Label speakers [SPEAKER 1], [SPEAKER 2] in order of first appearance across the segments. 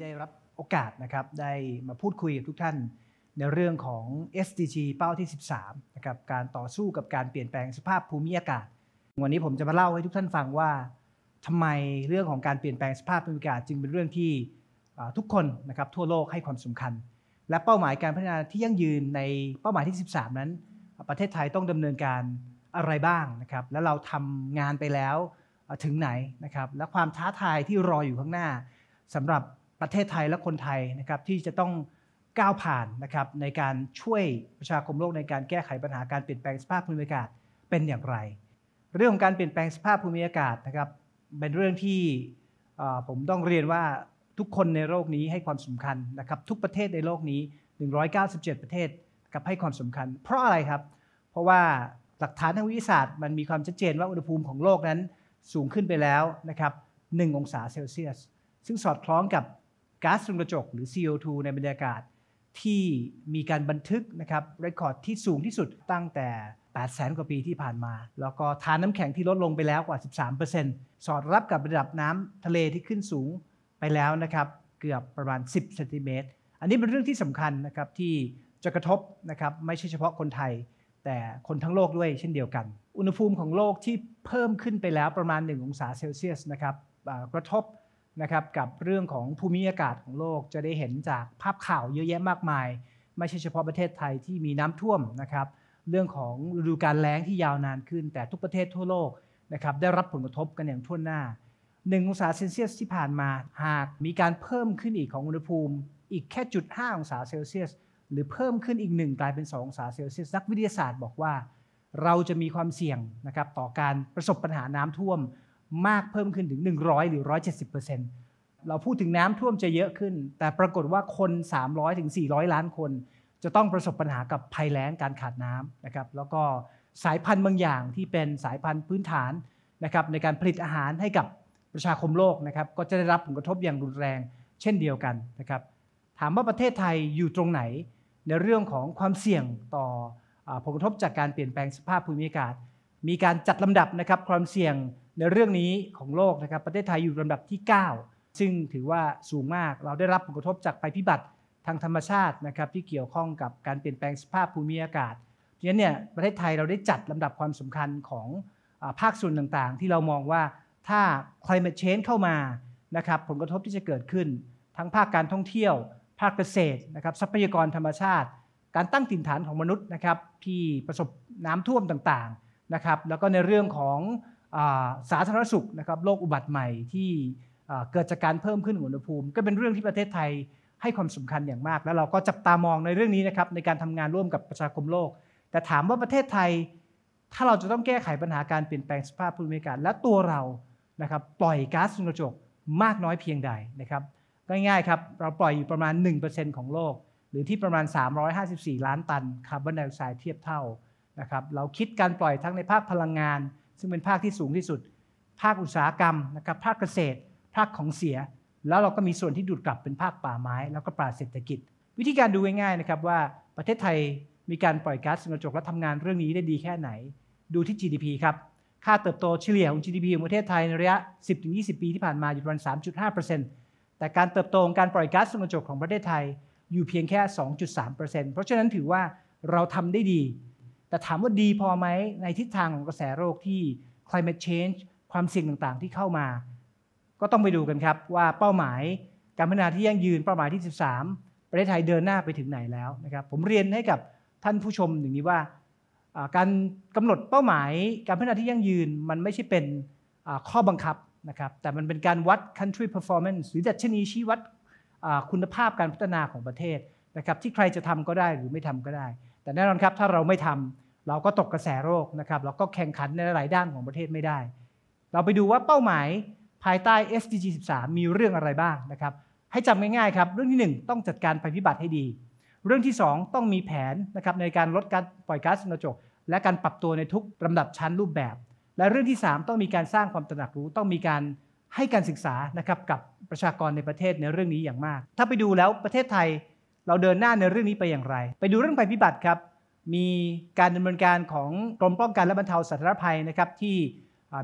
[SPEAKER 1] ได้รับโอกาสนะครับ ได้มาพูดคุยกับทุกท่านในเรื่องของ SDG เป้าที่13นะครับ การต่อสู้กับการเปลี่ยนแปลงสภาพภูมิอากาศ วันนี้ผมจะมาเล่าให้ทุกท่านฟังว่า ทำไมเรื่องของการเปลี่ยนแปลงสภาพภูมิอากาศ จึงเป็นเรื่องที่ทุกคนนะครับทั่วโลกให้ความสำคัญ และเป้าหมายการพัฒนาที่ยั่งยืนในเป้าหมายที่13 นั้น ประเทศไทยต้องดำเนินการอะไรบ้างนะครับ และเราทำงานไปแล้วถึงไหนนะครับ และความท้าทายที่รออยู่ข้างหน้าสำหรับประเทศไทยและคนไทยนะครับที่จะต้องก้าวผ่านนะครับในการช่วยประชาคมโลกในการแก้ไขปัญหาการเปลี่ยนแปลงสภาพภูมิอากาศเป็นอย่างไร เรื่องของการเปลี่ยนแปลงสภาพภูมิอากาศนะครับเป็นเรื่องที่ผมต้องเรียนว่าทุกคนในโลกนี้ให้ความสำคัญนะครับทุกประเทศในโลกนี้ 197 ประเทศกับให้ความสำคัญ เพราะอะไรครับเพราะว่าหลักฐานทางวิทยาศาสตร์มันมีความชัดเจนว่าอุณหภูมิของโลกนั้นสูงขึ้นไปแล้วนะครับหองศาเซลเซียส ซึ่งสอดคล้องกับก๊าซเรือนกระจกหรือ CO2 ในบรรยากาศที่มีการบันทึกนะครับเรคคอร์ดที่สูงที่สุดตั้งแต่ 8 แสนกว่าปีที่ผ่านมา แล้วก็ฐานน้ำแข็งที่ลดลงไปแล้วกว่า 13%สอดรับกับระดับน้ำทะเลที่ขึ้นสูงไปแล้วนะครับเกือบประมาณ 10เซนติเมตรอันนี้เป็นเรื่องที่สำคัญนะครับที่จะกระทบนะครับไม่ใช่เฉพาะคนไทยแต่คนทั้งโลกด้วยเช่นเดียวกัน อุณหภูมิของโลกที่เพิ่มขึ้นไปแล้วประมาณ1องศาเซลเซียสนะครับกระทบนะครับกับเรื่องของภูมิอากาศของโลกจะได้เห็นจากภาพข่าวเยอะแยะมากมาย ไม่ใช่เฉพาะประเทศไทยที่มีน้ำท่วมนะครับเรื่องของฤดูการแล้งที่ยาวนานขึ้นแต่ทุกประเทศทั่วโลกนะครับได้รับผลกระทบกันอย่างทั่วหน้า 1 องศาเซลเซียสที่ผ่านมาหากมีการเพิ่มขึ้นอีกของอุณหภูมิอีกแค่จุด5องศาเซลเซียส หรือเพิ่มขึ้นอีกหนึ่งกลายเป็น2องศาเซลเซียสนักวิทยาศาสตร์ บอกว่า เราจะมีความเสี่ยงนะครับต่อการประสบปัญหาน้ำท่วมมากเพิ่มขึ้นถึง100หรือ170%เเราพูดถึงน้ำท่วมจะเยอะขึ้น แต่ปรากฏว่าคน 300ถึง400ล้านคน จะต้องประสบปัญหากับภัยแล้งการขาดน้ำนะครับ แล้วก็สายพันธุ์บางอย่างที่เป็นสายพันธุ์พื้นฐานนะครับในการผลิตอาหารให้กับประชาคมโลกนะครับก็จะได้รับผลกระทบอย่างรุนแรง เช่นเดียวกันนะครับ ถามว่าประเทศไทยอยู่ตรงไหนในเรื่องของความเสี่ยงต่อผลกระทบจากการเปลี่ยนแปลงสภาพภูมิอากาศมีการจัดลำดับนะครับความเสี่ยงในเรื่องนี้ของโลกนะครับ ประเทศไทยอยู่ลำดับที่ 9 ซึ่งถือว่าสูงมาก เราได้รับผลกระทบจากภัยพิบัติทางธรรมชาตินะครับที่เกี่ยวข้องกับการเปลี่ยนแปลงสภาพภูมิอากาศดังนั้นเนี่ยประเทศไทยเราได้จัดลำดับความสำคัญของภาคส่วนต่างๆ ที่เรามองว่าถ้า climate change เข้ามานะครับผลกระทบที่จะเกิดขึ้น ทั้งภาคการท่องเที่ยว ภาคเกษตรนะครับทรัพยากรธรรมชาติ การตั้งถิ่นฐานของมนุษย์นะครับที่ประสบน้ำท่วมต่างๆนะครับแล้วก็ในเรื่องของสาธารณสุขนะครับโรคอุบัติใหม่ที่เกิดจากการเพิ่มขึ้นของอุณหภูมิก็เป็นเรื่องที่ประเทศไทยให้ความสำคัญอย่างมาก แล้วเราก็จับตามองในเรื่องนี้นะครับในการทำงานร่วมกับประชาคมโลก แต่ถามว่าประเทศไทย ถ้าเราจะต้องแก้ไขปัญหาการเปลี่ยนแปลงสภาพภูมิอากาศและตัวเรานะครับปล่อยก๊าซเรือนกระจกมากน้อยเพียงใดนะครับง่ายๆครับเราปล่อยอยู่ประมาณ 1%ของโลก หรือที่ประมาณ 354 ล้านตันคาร์บอนไดออกไซด์เทียบเท่าะครับเราคิดการปล่อยทั้งในภาคพลังงาน ซึ่งเป็นภาคที่สูงที่สุด ภาคอุตสาหกรรมนะครับภาคเกษตร ภาคของเสีย แล้วเราก็มีส่วนที่ดูดกลับเป็นภาคป่าไม้ แล้วก็ป่าเศรษฐกิจ วิธีการดูง่ายๆนะครับว่าประเทศไทยมีการปล่อยก๊าซเรือนกระจกและทำงานเรื่องนี้ได้ดีแค่ไหน ดูที่ GDP ครับค่าเติบโตเฉลี่ยของ GDP ของประเทศไทยในระยะ 10-20 ปีที่ผ่านมาอยู่ประมาณ3.5%แต่การเติบโตของการปล่อยก๊าซเรือนกระจกของประเทศไทย อยู่เพียงแค่ 2.3%เพราะฉะนั้นถือว่าเราทำได้ดีแต่ถามว่าดีพอไหมในทิศทางของกระแสโรคที่ climate change ความเสี่ยงต่างๆที่เข้ามา ก็ต้องไปดูกันครับว่าเป้าหมายการพัฒนาที่ยั่งยืน เป้าหมายที่ 13 ประเทศไทยเดินหน้าไปถึงไหนแล้วนะครับผมเรียนให้กับท่านผู้ชมอย่างนี้ว่าการกำหนดเป้าหมาย การพัฒนาที่ยั่งยืนมันไม่ใช่เป็นข้อบังคับนะครับ แต่มันเป็นการวัด country performance หรือดัชนีชี้วัดคุณภาพการพัฒนาของประเทศนะครับที่ใครจะทำก็ได้หรือไม่ทำก็ได้แต่แน่นอนครับถ้าเราไม่ทำเราก็ตกกระแสโรคนะครับเราก็แข่งขันในหลายด้านของประเทศไม่ได้ เราไปดูว่าเป้าหมายภายใต้ SDG 13 มีเรื่องอะไรบ้างนะครับให้จำง่ายๆครับเรื่องที่ 1 ต้องจัดการภัยพิบัติให้ดี เรื่องที่ 2 ต้องมีแผนนะครับในการลดการปล่อยก๊าซเรือนกระจก และการปรับตัวในทุกลาดับชั้นรูปแบบ และเรื่องที่ 3 ต้องมีการสร้างความตระหนักรู้ต้องมีการให้การศึกษานะครับกับประชากรในประเทศในเรื่องนี้อย่างมาก ถ้าไปดูแล้วประเทศไทยเราเดินหน้าในเรื่องนี้ไปอย่างไร ไปดูเรื่องภัยพิบัติครับ มีการดำเนินการของกรมป้องกันและบรรเทาสาธารณภัยนะครับที่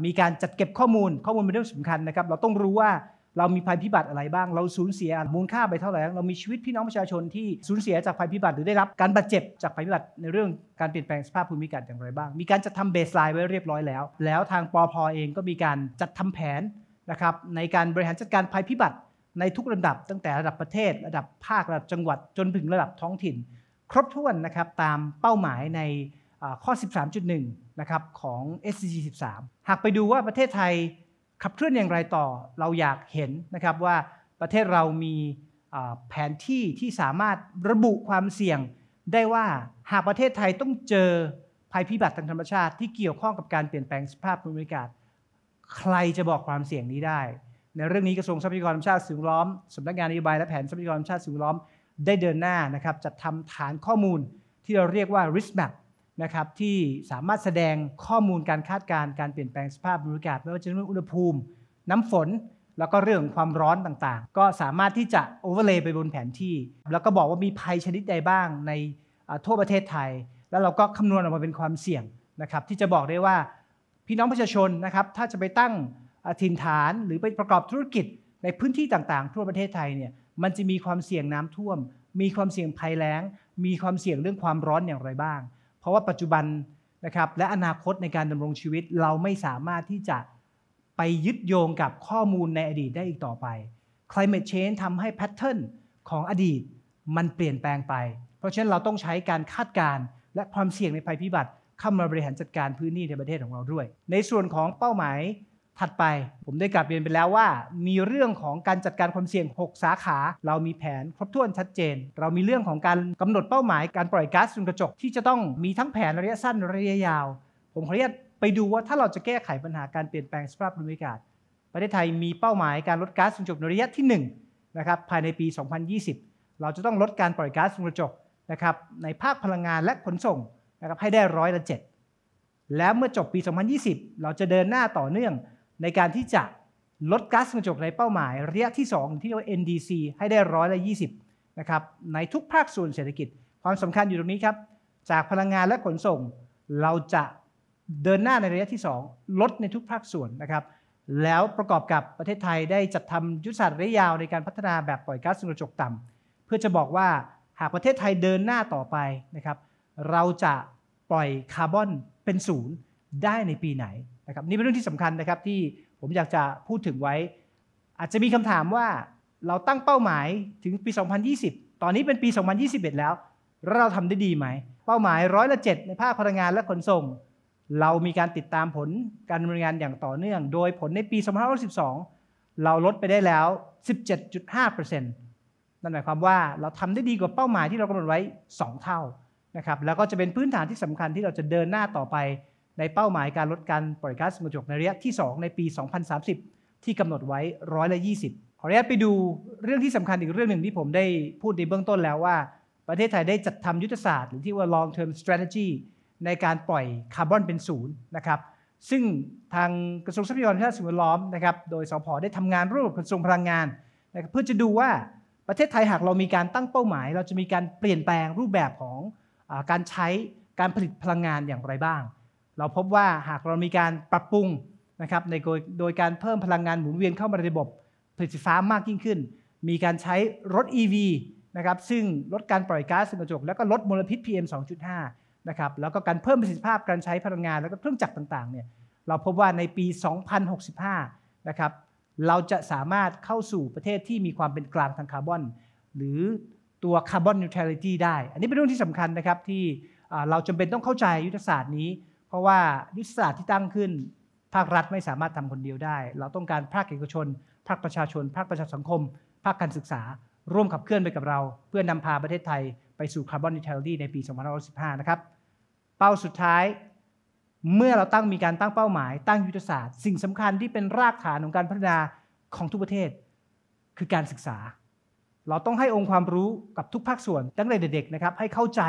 [SPEAKER 1] มีการจัดเก็บข้อมูลข้อมูลเป็นเรื่องสำคัญนะครับ เราต้องรู้ว่าเรามีภัยพิบัติอะไรบ้าง เราสูญเสียมูลค่าไปเท่าไหร่เรามีชีวิตพี่น้องประชาชนที่สูญเสียจากภัยพิบัติหรือได้รับการบาดเจ็บจากภัยพิบัติในเรื่องการเปลี่ยนแปลงสภาพภูมิอากาศอย่างไรบ้าง มีการจัดทำเบสไลน์ไว้เรียบร้อยแล้ว แล้วทางปอพอเองก็มีการจัดทำแผนนะครับในการบริหารจัดการภัยพิบัติในทุกระดับตั้งแต่ระดับประเทศระดับภาคระดับจังหวัดจนถึงระดับท้องถิ่น ครบถ้วนนะครับตามเป้าหมายในข้อ 13.1 นะครับของ SDG 13หากไปดูว่าประเทศไทยขับเคลื่อนอย่างไรต่อเราอยากเห็นนะครับว่าประเทศเรามีแผนที่ที่สามารถระบุความเสี่ยง ได้ว่าหากประเทศไทยต้องเจอภัยพิบัติทางธรรมชาติที่เกี่ยวข้องกับการเปลี่ยนแปลงสภาพภูมิอากาศใครจะบอกความเสี่ยงนี้ได้ในเรื่องนี้กระทรวงทรัพยากรธรรมชาติสิ่งล้อมสำนักงานนโยบายและแผนทรัพยากรธรรมชาติสิ่งล้อมได้เดินหน้านะครับจัดทำฐานข้อมูลที่เราเรียกว่า risk map นะครับที่สามารถแสดงข้อมูลการคาดการณ์การเปลี่ยนแปลงสภาพบรรยากาศไม่ว่าจะเป็นอุณหภูมิ น้ำฝนแล้วก็เรื่องความร้อนต่างๆ ก็สามารถที่จะโอเวอร์เลย์ไปบนแผนที่ แล้วก็บอกว่ามีภัยชนิดใดบ้างในทั่วประเทศไทย แล้วเราก็คำนวณออกมาเป็นความเสี่ยงนะครับที่จะบอกได้ว่าพี่น้องประชาชนนะครับถ้าจะไปตั้งถิ่นฐานหรือไปประกอบธุรกิจในพื้นที่ต่างๆ ทั่วประเทศไทยเนี่ยมันจะมีความเสี่ยงน้ำท่วม มีความเสี่ยงภัยแล้ง มีความเสี่ยงเรื่องความร้อนอย่างไรบ้าง เพราะว่าปัจจุบันนะครับและอนาคตในการดำรงชีวิตเราไม่สามารถที่จะไปยึดโยงกับข้อมูลในอดีตได้อีกต่อไป climate change ทำให้แพทเทิร์นของอดีตมันเปลี่ยนแปลงไปเพราะฉะนั้นเราต้องใช้การคาดการณ์และความเสี่ยงในภัยพิบัติ เข้ามาบริหารจัดการพื้นที่ในประเทศของเราด้วย ในส่วนของเป้าหมายถัดไปผมได้กลับเรียนไปแล้วว่า มีเรื่องของการจัดการความเสี่ยง 6 สาขา เรามีแผนครบถ้วนชัดเจน เรามีเรื่องของการกำหนดเป้าหมาย การปล่อยก๊าซเรือนกระจกที่จะต้องมีทั้งแผนระยะสั้นระยะยาว ผมขออนุญาตไปดูว่าถ้าเราจะแก้ไขปัญหาการเปลี่ยนแปลงสภาพภูมิอากาศ ประเทศไทยมีเป้าหมายการลดก๊าซเรือนกระจกในระยะที่1นะครับภายในปี 2020 เราจะต้องลดการปล่อยก๊าซเรือนกระจกนะครับในภาคพลังงานและขนส่งนะครับให้ได้ร้อยละเจ็ดแล้วเมื่อจบปี 2020 เราจะเดินหน้าต่อเนื่องในการที่จะลดก๊าซกระจกในเป้าหมาย ระยะที่ 2 ที่เรียกว่า NDC ให้ได้ร้อยละ 20นะครับในทุกภาคส่วนเศรษฐกิจความสำคัญอยู่ตรงนี้ครับ จากพลังงานและขนส่ง เราจะเดินหน้าในระยะที่ 2 ลดในทุกภาคส่วนนะครับแล้วประกอบกับประเทศไทยได้จัดทำยุทธศาสตร์ระยะยาวในการพัฒนาแบบปล่อยก๊าซกระจกต่ำ เพื่อจะบอกว่าหากประเทศไทยเดินหน้าต่อไปนะครับเราจะปล่อยคาร์บอนเป็นศูนย์ได้ในปีไหนนะครับนี่เป็นเรื่องที่สำคัญนะครับที่ผมอยากจะพูดถึงไว้ อาจจะมีคำถามว่าเราตั้งเป้าหมายถึงปี 2020 ตอนนี้เป็นปี 2021 แล้วเราทำได้ดีไหมเป้าหมายร้อยละ7ในภาคพลังงานและขนส่ง เรามีการติดตามผลการดำเนินงานอย่างต่อเนื่องโดยผลในปี 2512เราลดไปได้แล้ว 17.5%นั่นหมายความว่าเราทำได้ดีกว่าเป้าหมายที่เรากำหนดไว้ 2 เท่านะครับแล้วก็จะเป็นพื้นฐานที่สำคัญที่เราจะเดินหน้าต่อไปในเป้าหมายการลดการปล่อยก๊าซเรือนกระจกในระยะที่ 2 ในปี 2030 ที่กำหนดไว้ร้อยละ20ขออนุญาตไปดูเรื่องที่สำคัญอีกเรื่องหนึ่งที่ผมได้พูดในเบื้องต้นแล้วว่า ประเทศไทยได้จัดทำยุทธศาสตร์หรือที่ว่า long term strategy ในการปล่อยคาร์บอนเป็นศูนย์นะครับ ซึ่งทางกระทรวงทรัพยากรธรรมชาติสิ่งแวดล้อมนะครับ โดยสพได้ทำงานร่วมกับกระทรวงพลังงานนะเพื่อจะดูว่าประเทศไทยหากเรามีการตั้งเป้าหมาย เราจะมีการเปลี่ยนแปลงรูปแบบของอการใช้การผลิตพลังงานอย่างไรบ้างเราพบว่าหากเรามีการปรับปรุงนะครับในโดยการเพิ่มพลังงานหมุนเวียนเข้ามาในระบบผลิตไฟฟ้ามากยิ่งขึ้น มีการใช้รถ EV นะครับซึ่งลดการปล่อยก๊าซเรือนกระจกแล้วก็ลดมลพิษ PM 2.5นะครับแล้วก็การเพิ่มประสิทธิภาพการใช้พลังงานแล้วก็เครื่องจักรต่าง ๆเนี่ยเราพบว่าในปี 2065นะครับเราจะสามารถเข้าสู่ประเทศที่มีความเป็นกลางทางคาร์บอน หรือตัวคาร์บอนนิวทรัลิตี้ได้ อันนี้เป็นเรื่องที่สำคัญนะครับที่เราจำเป็นต้องเข้าใจยุทธศาสตร์นี้เพราะว่ายุทธศาสตร์ที่ตั้งขึ้นภาครัฐไม่สามารถทำคนเดียวได้ เราต้องการภาคเอกชนภาคประชาชนภาคประชาสังคมภาคการศึกษา ร่วมขับเคลื่อนไปกับเรา เพื่อนำพาประเทศไทยไปสู่คาร์บอนนิทรัลตีในปี2515นะครับเป้าสุดท้าย เมื่อเราตั้งมีการตั้งเป้าหมายตั้งยุทธศาสตร์สิ่งสำคัญที่เป็นรากฐานของการพัฒนาของทุกประเทศ คือการศึกษา เราต้องให้องค์ความรู้กับทุกภาคส่วนตั้งแต่เด็กๆ นะครับให้เข้าใจ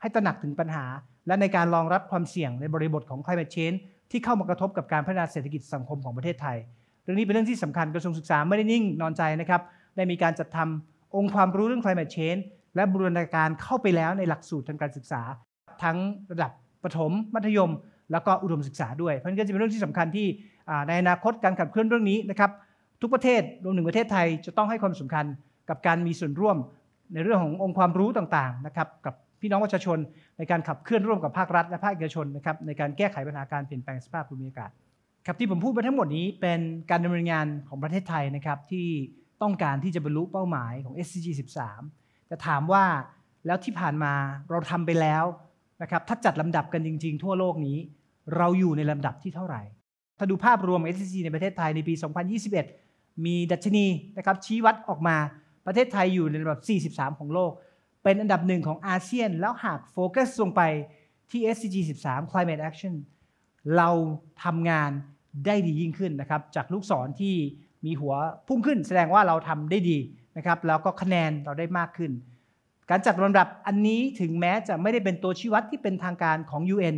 [SPEAKER 1] ให้ตระหนักถึงปัญหาและในการรองรับความเสี่ยงในบริบทของ climate change ที่เข้ามากระทบกับการพัฒนาเศรษฐกิจสังคมของประเทศไทย เรื่องนี้เป็นเรื่องที่สำคัญกระทรวงศึกษาไม่ได้นิ่งนอนใจนะครับ ได้มีการจัดทำองค์ความรู้เรื่อง climate change และบูรณาการเข้าไปแล้วในหลักสูตรทางการศึกษา ทั้งระดับประถมมัธยมแล้วก็อุดมศึกษาด้วย เพราะนั้นก็จะเป็นเรื่องที่สำคัญที่ในอนาคตการขับเคลื่อนเรื่องนี้นะครับ ทุกประเทศรวมถึงประเทศไทย จะต้องให้ความสำคัญกับการมีส่วนร่วมในเรื่องขององค์ความรู้ต่างๆนะครับกับพี่น้องประชาชนในการขับเคลื่อนร่วมกับภาครัฐและภาคเอกชนนะครับในการแก้ไขปัญหาการเปลี่ยนแปลงสภาพภูมิอากาศครับที่ผมพูดไปทั้งหมดนี้เป็นการดำเนินงานของประเทศไทยนะครับที่ต้องการที่จะบรรลุเป้าหมายของ SDG 13แต่ถามว่าแล้วที่ผ่านมาเราทำไปแล้วนะครับถ้าจัดลำดับกันจริงๆ ทั่วโลกนี้ เราอยู่ในลำดับที่เท่าไหร่ถ้าดูภาพรวม SDG ในประเทศไทยในปี 2021 มีดัชนีนะครับชี้วัดออกมาประเทศไทยอยู่ในลำดับ43ของโลกเป็นอันดับหนึ่งของอาเซียน แล้วหากโฟกัสลงไปที่ s c g 13 Climate Action เราทำงานได้ดียิ่งขึ้นนะครับ จากลูกศรที่มีหัวพุ่งขึ้นแสดงว่าเราทำได้ดีนะครับแล้วก็คะแนนเราได้มากขึ้น การจัดลำดับอันนี้ถึงแม้จะไม่ได้เป็นตัวชี้วัดที่เป็นทางการของ UN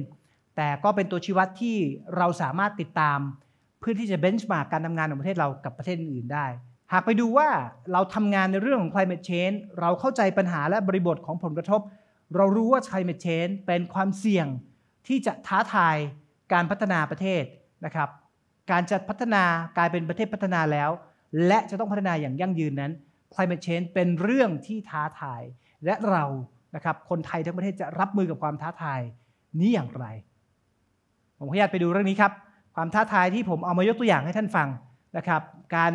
[SPEAKER 1] แต่ก็เป็นตัวชี้วัดที่เราสามารถติดตาม เพื่อที่จะเบนช์มาร์กการทำงานของประเทศเรากับประเทศอื่นได้หากไปดูว่าเราทำงานในเรื่องของ climate change เราเข้าใจปัญหาและบริบทของผลกระทบ เรารู้ว่า climate change เป็นความเสี่ยงที่จะท้าทายการพัฒนาประเทศนะครับ การจะพัฒนากลายเป็นประเทศพัฒนาแล้ว และจะต้องพัฒนาอย่างยั่งยืนนั้น climate change เป็นเรื่องที่ท้าทาย และเรานะครับคนไทยทั้งประเทศจะรับมือกับความท้าทาย นี้อย่างไร ผมขออนุญาตไปดูเรื่องนี้ครับความท้าทายที่ผมเอามายกตัวอย่างให้ท่านฟังนะครับ การ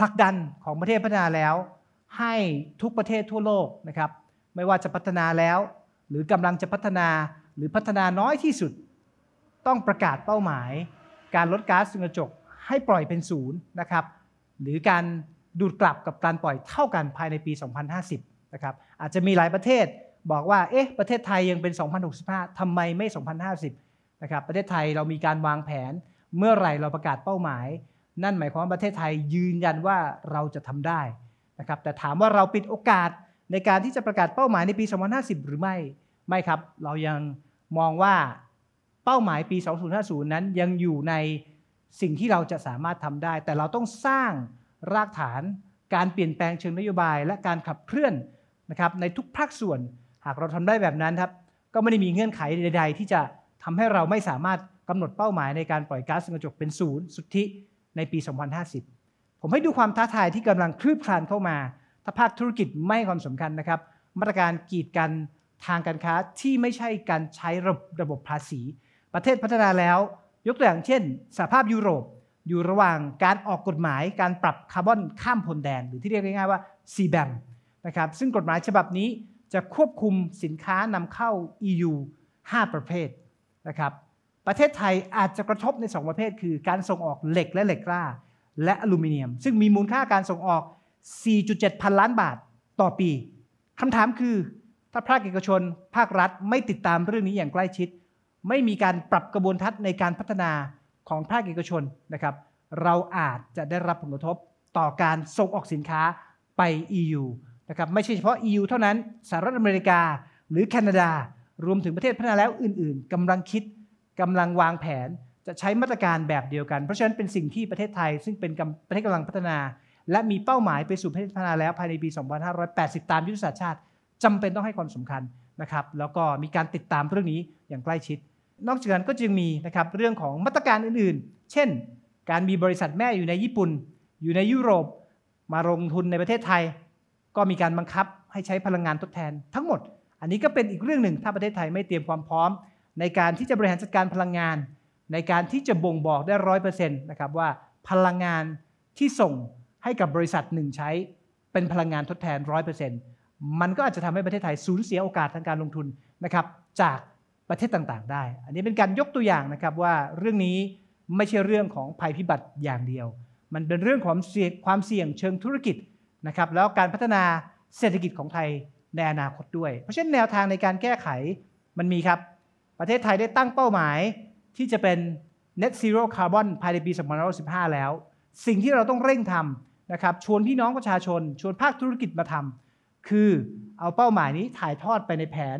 [SPEAKER 1] ผลักดันของประเทศพัฒนาแล้วให้ทุกประเทศทั่วโลกนะครับไม่ว่าจะพัฒนาแล้ว หรือกำลังจะพัฒนาหรือพัฒนาน้อยที่สุดต้องประกาศเป้าหมาย การลดก๊าซเรือนกระจกให้ปล่อยเป็นศูนย์นะครับหรือการดูดกลับกับการปล่อยเท่ากันภายในปี 2050 นะครับอาจจะมีหลายประเทศบอกว่าเอ๊ะประเทศไทยยังเป็น 2065ทำไมไม่2050 นะครับประเทศไทยเรามีการวางแผนเมื่อไหร่เราประกาศเป้าหมายนั่นหมายความประเทศไทยยืนยันว่าเราจะทำได้นะครับแต่ถามว่าเราปิดโอกาสในการที่จะประกาศเป้าหมายในปี 2050 หรือไม่ ไม่ครับ เรายังมองว่าเป้าหมายปี 2050 นั้นยังอยู่ในสิ่งที่เราจะสามารถทำได้ แต่เราต้องสร้างรากฐานการเปลี่ยนแปลงเชิงนโยบาย และการขับเคลื่อนนะครับในทุกภาคส่วนหากเราทำได้แบบนั้นครับก็ไม่ได้มีเงื่อนไขใดๆที่จะทำให้เราไม่สามารถกำหนดเป้าหมายในการปล่อยก๊าซเรือนกระจกเป็นศูนย์สุทธิในปี 2050 ผมให้ดูความท้าทายที่กำลังคลืบคลานเข้ามา ถ้าภาคธุรกิจไม่ความสำคัญนะครับ มาตรการกีดกันทางการค้าที่ไม่ใช่การใช้ระระบบภาษี ประเทศพัฒนาแล้ว ยกตัวอย่างเช่น สหภาพยุโรปอยู่ระหว่างการออกกฎหมายการปรับคาร์บอนข้ามพรมแดนหรือที่เรียกง่ายๆว่าซีแบมนะครับซึ่งกฎหมายฉบับนี้จะควบคุมสินค้านำเข้า EU 5 ประเภทนะครับประเทศไทยอาจจะกระทบใน 2 ประเภท คือการส่งออกเหล็กและเหล็กกล้า และอลูมิเนียม ซึ่งมีมูลค่าการส่งออก 4.7 พันล้านบาทต่อปี คำถามคือ ถ้าภาคเอกชนภาครัฐไม่ติดตามเรื่องนี้อย่างใกล้ชิด ไม่มีการปรับกระบวนทัศน์ในการพัฒนาของภาคเอกชนนะครับเราอาจจะได้รับผลกระทบต่อการส่งออกสินค้าไป EU นะครับไม่ใช่เฉพาะ EU เท่านั้นสหรัฐอเมริกาหรือแคนาดา รวมถึงประเทศพัฒนาแล้วอื่น ๆกำลังคิดกำลังวางแผนจะใช้มาตรการแบบเดียวกันเพราะฉะนั้นเป็นสิ่งที่ประเทศไทยซึ่งเป็นประเทศกำลังพัฒนา และมีเป้าหมายไปสู่ประเทศพัฒนาแล้วภายในปี 2580 ตามยุทธศาสตร์ชาติ จำเป็นต้องให้ความสำคัญนะครับแล้วก็มีการติดตามเรื่องนี้อย่างใกล้ชิด นอกจากนั้นก็จึงมีนะครับเรื่องของมาตรการอื่นๆ เช่น การมีบริษัทแม่อยู่ในญี่ปุ่น อยู่ในยุโรป มาลงทุนในประเทศไทย ก็มีการบังคับให้ใช้พลังงานทดแทนทั้งหมด อันนี้ก็เป็นอีกเรื่องหนึ่ง ถ้าประเทศไทยไม่เตรียมความพร้อมในการที่จะบริหารจัดการพลังงาน ในการที่จะบ่งบอกได้ร้อยเปอร์เซ็นต์นะครับ ว่าพลังงานที่ส่งให้กับบริษัทหนึ่งใช้เป็นพลังงานทดแทนร้อยเปอร์เซ็นต์มันก็อาจจะทำให้ประเทศไทยสูญเสียโอกาสทางการลงทุนนะครับ จากประเทศต่าง ๆ ได้ อันนี้เป็นการยกตัวอย่างนะครับว่าเรื่องนี้ไม่ใช่เรื่องของภัยพิบัติอย่างเดียว มันเป็นเรื่องของงความเสี่ยงเชิงธุรกิจนะครับ แล้วการพัฒนาเศรษฐกิจของไทยในอนาคตด้วยเพราะฉะนั้นแนวทางในการแก้ไขมันมีครับประเทศไทยได้ตั้งเป้าหมายที่จะเป็น net zero carbon ภายในปี 2015 แล้ว สิ่งที่เราต้องเร่งทำนะครับ ชวนพี่น้องประชาชน ชวนภาคธุรกิจมาทำ คือเอาเป้าหมายนี้ถ่ายทอดไปในแผน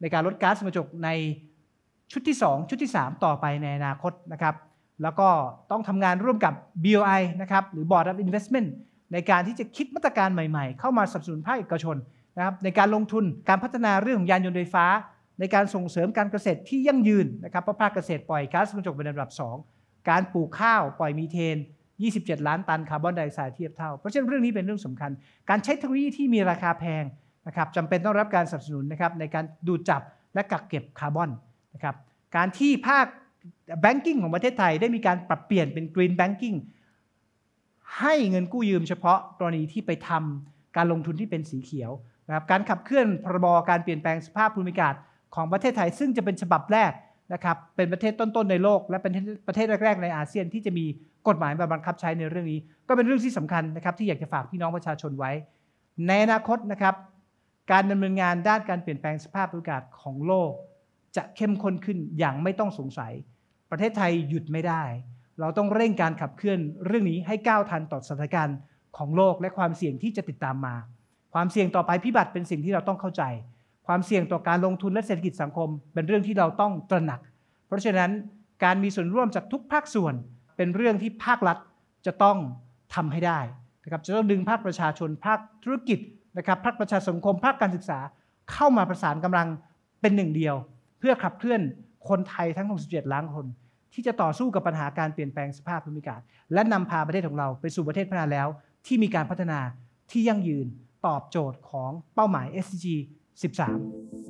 [SPEAKER 1] ในการลดก๊าซกระจกในชุดที่ 2 ชุดที่ 3 ต่อไปในอนาคตนะครับ แล้วก็ต้องทำงานร่วมกับ BOI นะครับ หรือ Board of Investment ในการที่จะคิดมาตรการใหม่ๆ เข้ามาสนับสนุนภาคเอกชนนะครับในการลงทุน การพัฒนาเรื่องของยานยนต์ไฟฟ้าในการส่งเสริมการเกษตรที่ยั่งยืนนะครับเพราะภาคเกษตรปล่อยก๊าซกระจกเป็นอันดับ 2 การปลูกข้าวปล่อยมีเทน 27 ล้านตันคาร์บอนไดออกไซด์เทียบเท่า เพราะฉะนั้นเรื่องนี้เป็นเรื่องสำคัญ การใช้เทคโนโลยีที่มีราคาแพงนะครับจำเป็นต้องรับการสนับสนุนนะครับในการดูดจับและกักเก็บคาร์บอนนะครับ การที่ภาคแบงกิ้งของประเทศไทยได้มีการปรับเปลี่ยนเป็นกรีนแบงกิ้งให้เงินกู้ยืมเฉพาะกรณีที่ไปทำการลงทุนที่เป็นสีเขียวนะครับ การขับเคลื่อนพรบการเปลี่ยนแปลงสภาพภูมิอากาศของประเทศไทยซึ่งจะเป็นฉบับแรกนะครับเป็นประเทศต้นๆในโลก และเป็นประเทศแรก ๆ ในอาเซียนที่จะมีกฎหมายมาบังคับใช้ในเรื่องนี้ ก็เป็นเรื่องที่สำคัญนะครับที่อยากจะฝากพี่น้องประชาชนไว้ในอนาคตนะครับการดำเนินงานด้านการเปลี่ยนแปลงสภาพอากาศของโลก จะเข้มข้นขึ้นอย่างไม่ต้องสงสัย ประเทศไทยหยุดไม่ได้ เราต้องเร่งการขับเคลื่อนเรื่องนี้ให้ก้าวทันต่อสถานการณ์ของโลกและความเสี่ยงที่จะติดตามมา ความเสี่ยงต่อไปพิบัติเป็นสิ่งที่เราต้องเข้าใจความเสี่ยงต่อการลงทุนและเศรษฐกิจสังคมเป็นเรื่องที่เราต้องตระหนัก เพราะฉะนั้นการมีส่วนร่วมจากทุกภาคส่วนเป็นเรื่องที่ภาครัฐจะต้องทำให้ได้นะครับ จะต้องดึงภาคประชาชน ภาคธุรกิจนะครับ ภาคประชาสังคม ภาคการศึกษาเข้ามาประสานกำลังเป็นหนึ่งเดียวเพื่อขับเคลื่อนคนไทยทั้ง67ล้านคน ที่จะต่อสู้กับปัญหาการเปลี่ยนแปลงสภาพภูมิอากาศและนำพาประเทศของเราไปสู่ประเทศพัฒนาแล้ว ที่มีการพัฒนาที่ยั่งยืนตอบโจทย์ของเป้าหมาย SDG 13